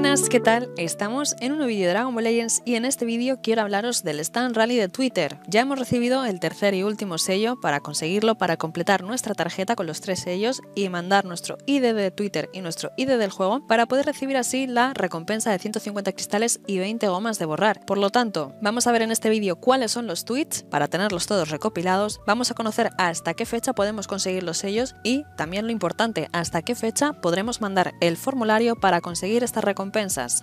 buenas, ¿qué tal? Estamos en un nuevo vídeo de Dragon Ball Legends y en este vídeo quiero hablaros del Stand Rally de Twitter. Ya hemos recibido el tercer y último sello para conseguirlo para completar nuestra tarjeta con los tres sellos y mandar nuestro ID de Twitter y nuestro ID del juego para poder recibir así la recompensa de 150 cristales y 20 gomas de borrar. Por lo tanto, vamos a ver en este vídeo cuáles son los tweets para tenerlos todos recopilados, vamos a conocer hasta qué fecha podemos conseguir los sellos y también lo importante, hasta qué fecha podremos mandar el formulario para conseguir esta recompensa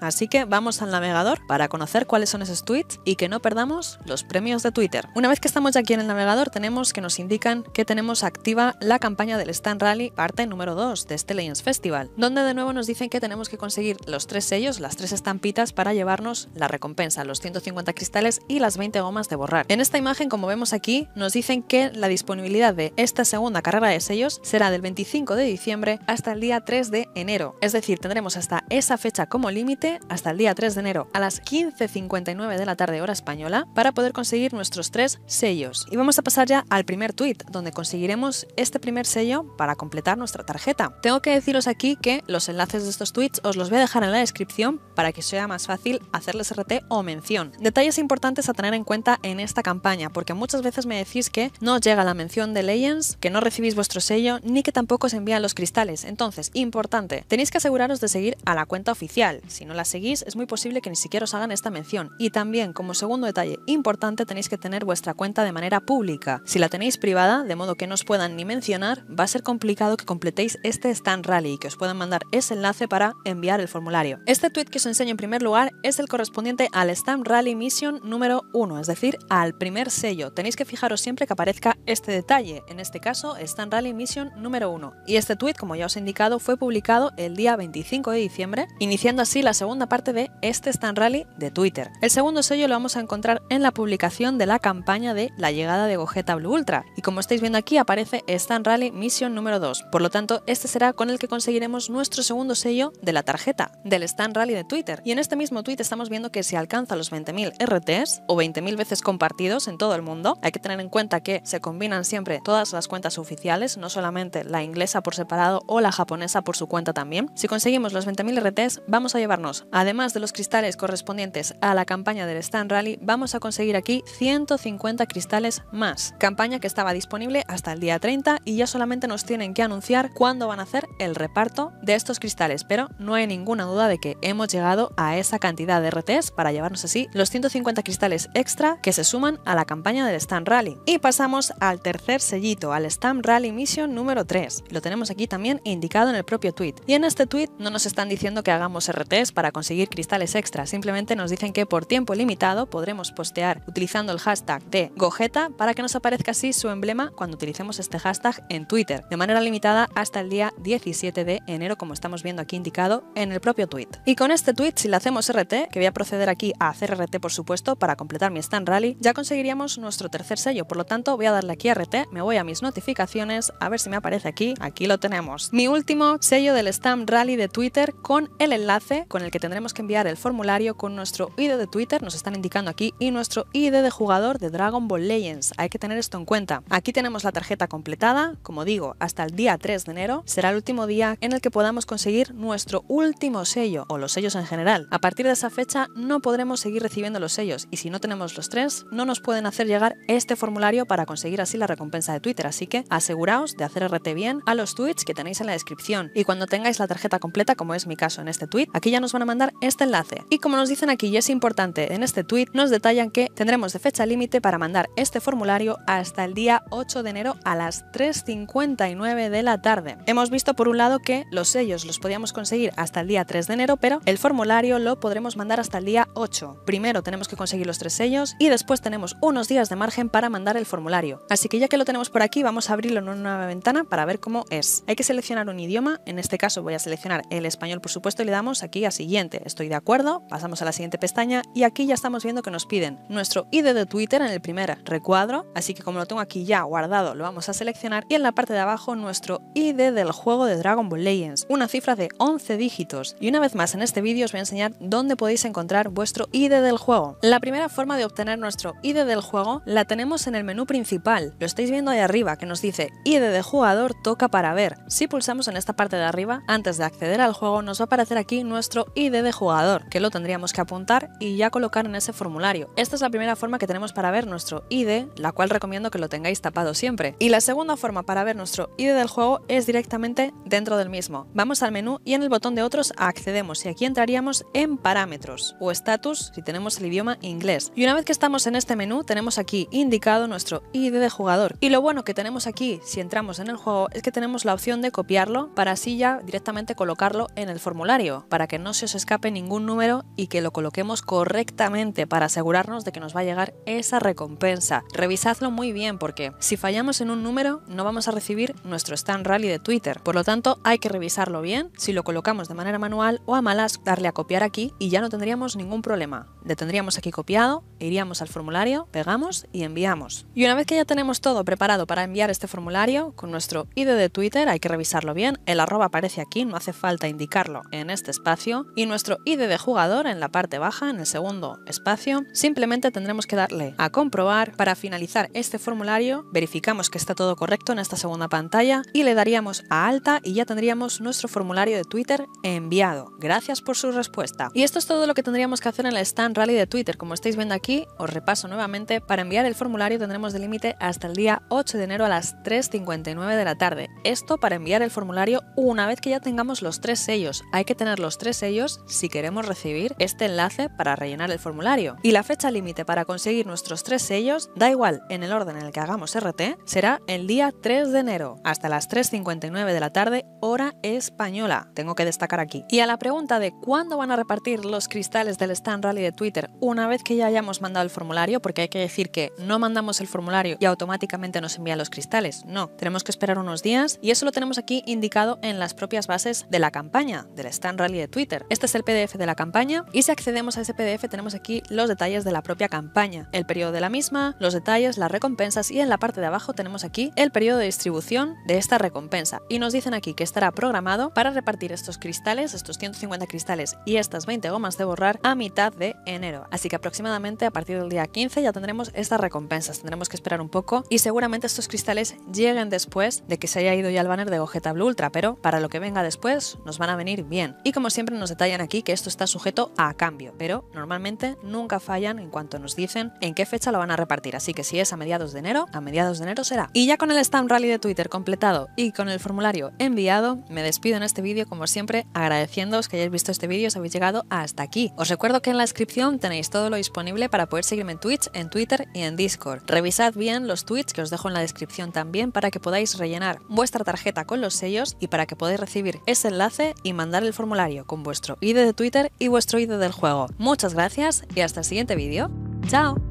Así que vamos al navegador para conocer cuáles son esos tweets y que no perdamos los premios de Twitter. Una vez que estamos aquí en el navegador, tenemos que nos indican que tenemos activa la campaña del Stand Rally parte número 2 de este Legends Festival, donde de nuevo nos dicen que tenemos que conseguir los tres sellos, las tres estampitas para llevarnos la recompensa, los 150 cristales y las 20 gomas de borrar. En esta imagen, como vemos aquí, nos dicen que la disponibilidad de esta segunda carrera de sellos será del 25 de diciembre hasta el día 3 de enero, es decir, tendremos hasta esa fecha como límite hasta el día 3 de enero a las 15.59 de la tarde hora española para poder conseguir nuestros tres sellos. Y vamos a pasar ya al primer tweet, donde conseguiremos este primer sello para completar nuestra tarjeta. Tengo que deciros aquí que los enlaces de estos tweets os los voy a dejar en la descripción para que sea más fácil hacerles RT o mención. Detalles importantes a tener en cuenta en esta campaña, porque muchas veces me decís que no llega la mención de Legends, que no recibís vuestro sello, ni que tampoco os envían los cristales. Entonces, importante, tenéis que aseguraros de seguir a la cuenta oficial si no la seguís, es muy posible que ni siquiera os hagan esta mención. Y también, como segundo detalle importante, tenéis que tener vuestra cuenta de manera pública. Si la tenéis privada, de modo que no os puedan ni mencionar, va a ser complicado que completéis este stand rally y que os puedan mandar ese enlace para enviar el formulario. Este tweet que os enseño en primer lugar es el correspondiente al stand rally mission número 1, es decir, al primer sello. Tenéis que fijaros siempre que aparezca este detalle, en este caso stand rally mission número 1. Y este tweet, como ya os he indicado, fue publicado el día 25 de diciembre, iniciando así la segunda parte de Este Stan Rally de Twitter. El segundo sello lo vamos a encontrar en la publicación de la campaña de la llegada de Gogeta Blue Ultra. Y como estáis viendo aquí aparece Stan Rally Misión número 2. Por lo tanto, este será con el que conseguiremos nuestro segundo sello de la tarjeta, del Stan Rally de Twitter. Y en este mismo tweet estamos viendo que si alcanza los 20.000 RTs o 20.000 veces compartidos en todo el mundo, hay que tener en cuenta que se combinan siempre todas las cuentas oficiales, no solamente la inglesa por separado o la japonesa por su cuenta también. Si conseguimos los 20.000 RTs, vamos a llevarnos, además de los cristales correspondientes a la campaña del Stand Rally, vamos a conseguir aquí 150 cristales más. Campaña que estaba disponible hasta el día 30 y ya solamente nos tienen que anunciar cuándo van a hacer el reparto de estos cristales, pero no hay ninguna duda de que hemos llegado a esa cantidad de RTs para llevarnos así los 150 cristales extra que se suman a la campaña del Stand Rally. Y pasamos al tercer sellito, al Stand Rally Mission número 3. Lo tenemos aquí también indicado en el propio tweet. Y en este tweet no nos están diciendo que hagamos RTs para conseguir cristales extra. Simplemente nos dicen que por tiempo limitado podremos postear utilizando el hashtag de Gogeta para que nos aparezca así su emblema cuando utilicemos este hashtag en Twitter, de manera limitada hasta el día 17 de enero, como estamos viendo aquí indicado en el propio tweet. Y con este tweet, si le hacemos RT, que voy a proceder aquí a hacer RT por supuesto para completar mi stand rally, ya conseguiríamos nuestro tercer sello. Por lo tanto, voy a darle aquí a RT, me voy a mis notificaciones, a ver si me aparece aquí. Aquí lo tenemos. Mi último sello del stand rally de Twitter con el enlace con el que tendremos que enviar el formulario con nuestro ID de Twitter, nos están indicando aquí, y nuestro ID de jugador de Dragon Ball Legends. Hay que tener esto en cuenta. Aquí tenemos la tarjeta completada, como digo, hasta el día 3 de enero será el último día en el que podamos conseguir nuestro último sello, o los sellos en general. A partir de esa fecha no podremos seguir recibiendo los sellos, y si no tenemos los tres, no nos pueden hacer llegar este formulario para conseguir así la recompensa de Twitter, así que aseguraos de hacer RT bien a los tweets que tenéis en la descripción. Y cuando tengáis la tarjeta completa, como es mi caso en este tweet, aquí ya nos van a mandar este enlace. Y como nos dicen aquí y es importante, en este tweet nos detallan que tendremos de fecha límite para mandar este formulario hasta el día 8 de enero a las 3.59 de la tarde. Hemos visto por un lado que los sellos los podíamos conseguir hasta el día 3 de enero, pero el formulario lo podremos mandar hasta el día 8. Primero tenemos que conseguir los tres sellos y después tenemos unos días de margen para mandar el formulario. Así que ya que lo tenemos por aquí, vamos a abrirlo en una nueva ventana para ver cómo es. Hay que seleccionar un idioma, en este caso voy a seleccionar el español por supuesto y le damos aquí a siguiente. Estoy de acuerdo, pasamos a la siguiente pestaña y aquí ya estamos viendo que nos piden nuestro ID de Twitter en el primer recuadro, así que como lo tengo aquí ya guardado lo vamos a seleccionar y en la parte de abajo nuestro ID del juego de Dragon Ball Legends, una cifra de 11 dígitos. Y una vez más en este vídeo os voy a enseñar dónde podéis encontrar vuestro ID del juego. La primera forma de obtener nuestro ID del juego la tenemos en el menú principal, lo estáis viendo ahí arriba que nos dice ID de jugador toca para ver. Si pulsamos en esta parte de arriba, antes de acceder al juego nos va a aparecer aquí nuestro ID de jugador, que lo tendríamos que apuntar y ya colocar en ese formulario. Esta es la primera forma que tenemos para ver nuestro ID, la cual recomiendo que lo tengáis tapado siempre. Y la segunda forma para ver nuestro ID del juego es directamente dentro del mismo. Vamos al menú y en el botón de otros accedemos y aquí entraríamos en parámetros o status si tenemos el idioma inglés. Y una vez que estamos en este menú tenemos aquí indicado nuestro ID de jugador. Y lo bueno que tenemos aquí si entramos en el juego es que tenemos la opción de copiarlo para así ya directamente colocarlo en el formulario para que no se os escape ningún número y que lo coloquemos correctamente para asegurarnos de que nos va a llegar esa recompensa. Revisadlo muy bien porque si fallamos en un número no vamos a recibir nuestro stand rally de Twitter. Por lo tanto hay que revisarlo bien. Si lo colocamos de manera manual o a malas, darle a copiar aquí y ya no tendríamos ningún problema. Le tendríamos aquí copiado, iríamos al formulario, pegamos y enviamos. Y una vez que ya tenemos todo preparado para enviar este formulario, con nuestro ID e de Twitter hay que revisarlo bien. El arroba aparece aquí, no hace falta indicarlo en este espacio y nuestro ID de jugador en la parte baja, en el segundo espacio, simplemente tendremos que darle a comprobar para finalizar este formulario, verificamos que está todo correcto en esta segunda pantalla y le daríamos a alta y ya tendríamos nuestro formulario de Twitter enviado. Gracias por su respuesta. Y esto es todo lo que tendríamos que hacer en el Stand Rally de Twitter. Como estáis viendo aquí, os repaso nuevamente, para enviar el formulario tendremos de límite hasta el día 8 de enero a las 3.59 de la tarde. Esto para enviar el formulario una vez que ya tengamos los tres sellos. Hay que tenerlo los tres sellos si queremos recibir este enlace para rellenar el formulario. Y la fecha límite para conseguir nuestros tres sellos, da igual en el orden en el que hagamos RT, será el día 3 de enero, hasta las 3.59 de la tarde, hora española. Tengo que destacar aquí. Y a la pregunta de cuándo van a repartir los cristales del Stand Rally de Twitter una vez que ya hayamos mandado el formulario, porque hay que decir que no mandamos el formulario y automáticamente nos envía los cristales, no, tenemos que esperar unos días y eso lo tenemos aquí indicado en las propias bases de la campaña del Stand Rally de Twitter. Este es el PDF de la campaña y si accedemos a ese PDF tenemos aquí los detalles de la propia campaña, el periodo de la misma, los detalles, las recompensas y en la parte de abajo tenemos aquí el periodo de distribución de esta recompensa y nos dicen aquí que estará programado para repartir estos cristales, estos 150 cristales y estas 20 gomas de borrar a mitad de enero. Así que aproximadamente a partir del día 15 ya tendremos estas recompensas, tendremos que esperar un poco y seguramente estos cristales lleguen después de que se haya ido ya el banner de Gogeta Blue Ultra, pero para lo que venga después nos van a venir bien. Y como siempre nos detallan aquí que esto está sujeto a cambio, pero normalmente nunca fallan en cuanto nos dicen en qué fecha lo van a repartir, así que si es a mediados de enero, a mediados de enero será. Y ya con el stand Rally de Twitter completado y con el formulario enviado, me despido en este vídeo como siempre agradeciéndoos que hayáis visto este vídeo y os habéis llegado hasta aquí. Os recuerdo que en la descripción tenéis todo lo disponible para poder seguirme en Twitch, en Twitter y en Discord. Revisad bien los tweets que os dejo en la descripción también para que podáis rellenar vuestra tarjeta con los sellos y para que podáis recibir ese enlace y mandar el formulario con vuestro ID de Twitter y vuestro ID del juego. Muchas gracias y hasta el siguiente vídeo. ¡Chao!